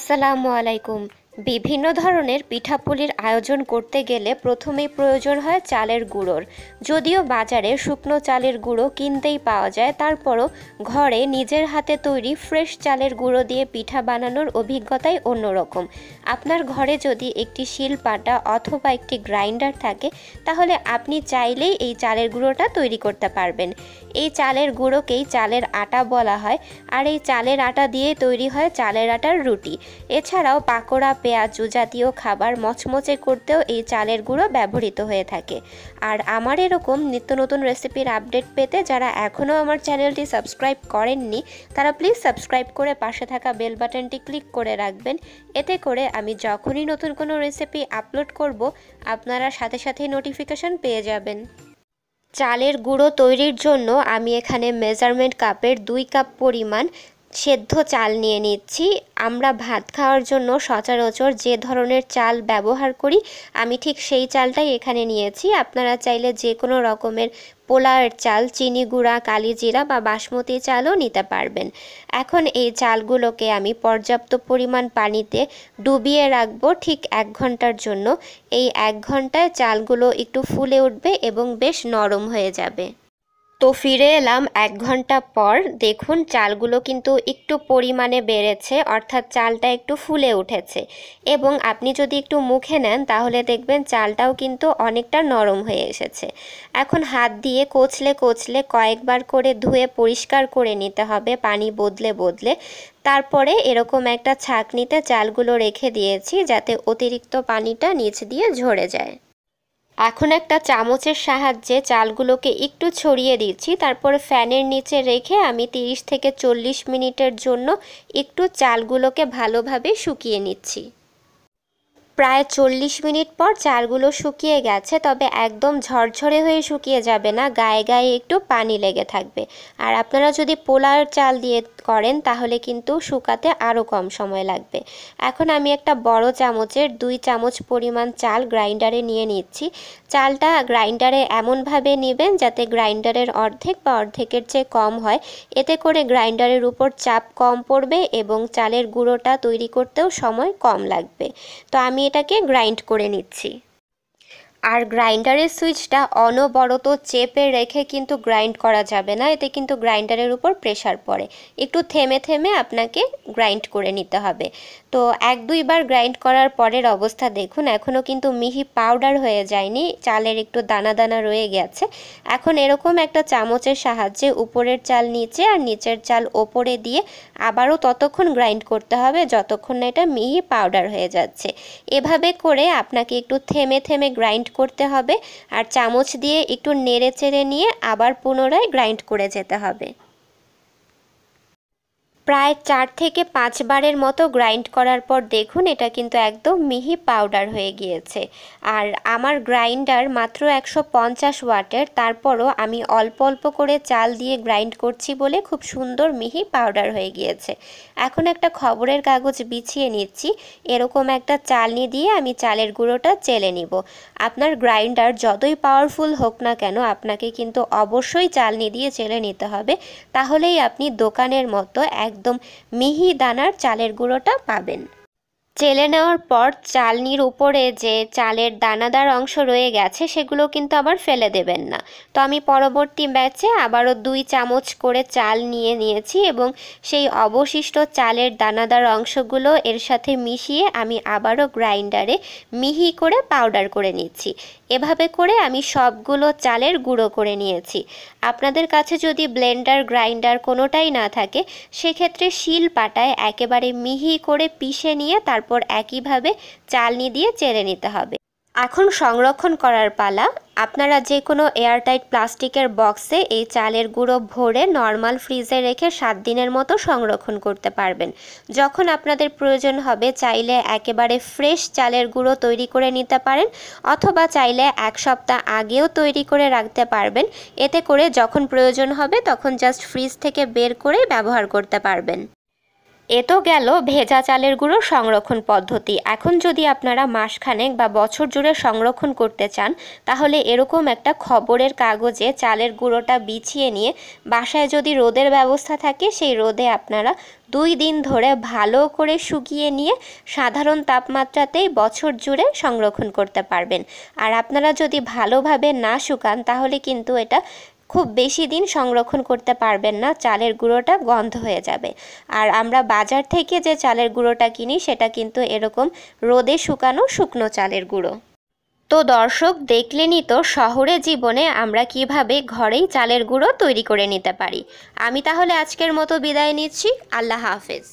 আসসালামু আলাইকুম বিভিন্ন ধরনের পিঠাপুলির আয়োজন করতে গেলে প্রথমেই প্রয়োজন হয় চালের গুঁড়োর যদিও বাজারে শুকনো চালের গুঁড়ো কিনতেই পাওয়া যায় তারপরও ঘরে নিজের হাতে তৈরি ফ্রেশ চালের গুঁড়ো দিয়ে পিঠা বানানোর অভিজ্ঞতাই অন্যরকম আপনার ঘরে যদি একটি শিলপাটা অথবা একটি গ্রাইন্ডার থাকে তাহলে আপনি চাইলেই এই চালের গুঁড়োটা তৈরি করতে পারবেন এই চালের গুঁড়োকেই চালের আটা বলা হয় আর এই চালের আটা দিয়ে তৈরি হয় চালের আটার রুটি এছাড়াও পাকোড়া পেঁয়াজু জাতীয় খাবার মচমচে করতেও এই চালের গুঁড়ো ব্যবহৃত হয়ে থাকে আর আমার এরকম নিত্য নতুন রেসিপির আপডেট পেতে যারা এখনও আমার চ্যানেলটি সাবস্ক্রাইব করেননি তারা প্লিজ সাবস্ক্রাইব করে পাশে থাকা বেল বাটনটি ক্লিক করে রাখবেন এতে করে আমি যখনই নতুন কোনো রেসিপি আপলোড করব আপনারা সাথে সাথেই নোটিফিকেশন পেয়ে যাবেন চালের গুঁড়ো তৈরির জন্য আমি এখানে মেজারমেন্ট কাপের দুই কাপ পরিমাণ সেদ্ধ চাল নিয়ে নিচ্ছি আমরা ভাত খাওয়ার জন্য সচরাচর যে ধরনের চাল ব্যবহার করি আমি ঠিক সেই চালটাই এখানে নিয়েছি আপনারা চাইলে যে কোনো রকমের পোলার চাল চিনি গুঁড়া কালিজিরা বা বাসমতি চালও নিতে পারবেন এখন এই চালগুলোকে আমি পর্যাপ্ত পরিমাণ পানিতে ডুবিয়ে রাখবো ঠিক এক ঘন্টার জন্য এই এক ঘন্টায় চালগুলো একটু ফুলে উঠবে এবং বেশ নরম হয়ে যাবে তো ফিরে এলাম এক ঘন্টা পর দেখুন চালগুলো কিন্তু একটু পরিমাণে বেড়েছে অর্থাৎ চালটা একটু ফুলে উঠেছে এবং আপনি যদি একটু মুখে নেন তাহলে দেখবেন চালটাও কিন্তু অনেকটা নরম হয়ে এসেছে এখন হাত দিয়ে কোচলে কোচলে কয়েকবার করে ধুয়ে পরিষ্কার করে নিতে হবে পানি বদলে বদলে তারপরে এরকম একটা ছাঁকনিতে চালগুলো রেখে দিয়েছি যাতে অতিরিক্ত পানিটা নিচ দিয়ে ঝরে যায় এখন একটা চামচের সাহায্যে চালগুলোকে একটু ছড়িয়ে দিচ্ছি তারপর ফ্যানের নিচে রেখে আমি তিরিশ থেকে চল্লিশ মিনিটের জন্য একটু চালগুলোকে ভালোভাবে শুকিয়ে নিচ্ছি প্রায় চল্লিশ মিনিট পর চালগুলো শুকিয়ে গেছে তবে একদম ঝরঝরে হয়ে শুকিয়ে যাবে না গায়ে গায়ে একটু পানি লেগে থাকবে আর আপনারা যদি পোলার চাল দিয়ে করেন তাহলে কিন্তু শুকাতে আরও কম সময় লাগবে এখন আমি একটা বড় চামচের দুই চামচ পরিমাণ চাল গ্রাইন্ডারে নিয়ে নিচ্ছি চালটা গ্রাইন্ডারে এমনভাবে নেবেন যাতে গ্রাইন্ডারের অর্ধেক বা অর্ধেকের চেয়ে কম হয় এতে করে গ্রাইন্ডারের উপর চাপ কম পড়বে এবং চালের গুঁড়োটা তৈরি করতেও সময় কম লাগবে তো আমি এটাকে গ্রাইন্ড করে নিচ্ছি আর গ্রাইন্ডারের সুইচটা অনবরত চেপে রেখে কিন্তু গ্রাইন্ড করা যাবে না এতে কিন্তু গ্রাইন্ডারের উপর প্রেশার পড়ে একটু থেমে থেমে আপনাকে গ্রাইন্ড করে নিতে হবে তো এক দুইবার গ্রাইন্ড করার পরের অবস্থা দেখুন এখনও কিন্তু মিহি পাউডার হয়ে যায়নি চালের একটু দানা দানা রয়ে গেছে এখন এরকম একটা চামচের সাহায্যে উপরের চাল নিচে আর নিচের চাল ওপরে দিয়ে আবারও ততক্ষণ গ্রাইন্ড করতে হবে যতক্ষণ না এটা মিহি পাউডার হয়ে যাচ্ছে এভাবে করে আপনাকে একটু থেমে থেমে গ্রাইন্ড করতে হবে আর চামচ দিয়ে একটু নেড়ে চেড়ে নিয়ে আবার পুনরায় গ্রাইন্ড করে যেতে হবে প্রায় চার থেকে পাঁচবারের মতো গ্রাইন্ড করার পর দেখুন এটা কিন্তু একদম মিহি পাউডার হয়ে গিয়েছে আর আমার গ্রাইন্ডার মাত্র একশো পঞ্চাশ ওয়াটের তারপরও আমি অল্প অল্প করে চাল দিয়ে গ্রাইন্ড করছি বলে খুব সুন্দর মিহি পাউডার হয়ে গিয়েছে এখন একটা খবরের কাগজ বিছিয়ে নিচ্ছি এরকম একটা চালনি দিয়ে আমি চালের গুঁড়োটা চেলে নিব আপনার গ্রাইন্ডার যতই পাওয়ারফুল হোক না কেন আপনাকে কিন্তু অবশ্যই চালনি দিয়ে চেলে নিতে হবে তাহলেই আপনি দোকানের মতো এক একদম মিহি দানার চালের গুঁড়োটা পাবেন চেলে নেওয়ার পর চালনির উপরে যে চালের দানাদার অংশ রয়ে গেছে সেগুলো কিন্তু আবার ফেলে দেবেন না তো আমি পরবর্তী ব্যাচে আবারও দুই চামচ করে চাল নিয়ে নিয়েছি এবং সেই অবশিষ্ট চালের দানাদার অংশগুলো এর সাথে মিশিয়ে আমি আবারও গ্রাইন্ডারে মিহি করে পাউডার করে নিচ্ছি এভাবে করে আমি সবগুলো চালের গুঁড়ো করে নিয়েছি আপনাদের কাছে যদি ব্লেন্ডার গ্রাইন্ডার কোনোটাই না থাকে সেক্ষেত্রে শিল পাটায় একেবারে মিহি করে পিষে নিয়ে তারপর তারপর একইভাবে চালনি দিয়ে চেড়ে নিতে হবে এখন সংরক্ষণ করার পালা আপনারা যে কোনো এয়ারটাইট প্লাস্টিকের বক্সে এই চালের গুঁড়ো ভরে নর্মাল ফ্রিজে রেখে সাত দিনের মতো সংরক্ষণ করতে পারবেন যখন আপনাদের প্রয়োজন হবে চাইলে একেবারে ফ্রেশ চালের গুঁড়ো তৈরি করে নিতে পারেন অথবা চাইলে এক সপ্তাহ আগেও তৈরি করে রাখতে পারবেন এতে করে যখন প্রয়োজন হবে তখন জাস্ট ফ্রিজ থেকে বের করে ব্যবহার করতে পারবেন এ তো গেল ভেজা চালের গুঁড়ো সংরক্ষণ পদ্ধতি এখন যদি আপনারা মাসখানেক বা বছর জুড়ে সংরক্ষণ করতে চান তাহলে এরকম একটা খবরের কাগজে চালের গুঁড়োটা বিছিয়ে নিয়ে বাসায় যদি রোদের ব্যবস্থা থাকে সেই রোদে আপনারা দুই দিন ধরে ভালো করে শুকিয়ে নিয়ে সাধারণ তাপমাত্রাতেই বছর জুড়ে সংরক্ষণ করতে পারবেন আর আপনারা যদি ভালোভাবে না শুকান তাহলে কিন্তু এটা খুব বেশি দিন সংরক্ষণ করতে পারবেন না চালের গুঁড়োটা গন্ধ হয়ে যাবে আর আমরা বাজার থেকে যে চালের গুঁড়োটা কিনি সেটা কিন্তু এরকম রোদে শুকানো শুকনো চালের গুঁড়ো তো দর্শক দেখলেনই তো শহরে জীবনে আমরা কিভাবে ঘরেই চালের গুঁড়ো তৈরি করে নিতে পারি আমি তাহলে আজকের মতো বিদায় নিচ্ছি আল্লাহ হাফেজ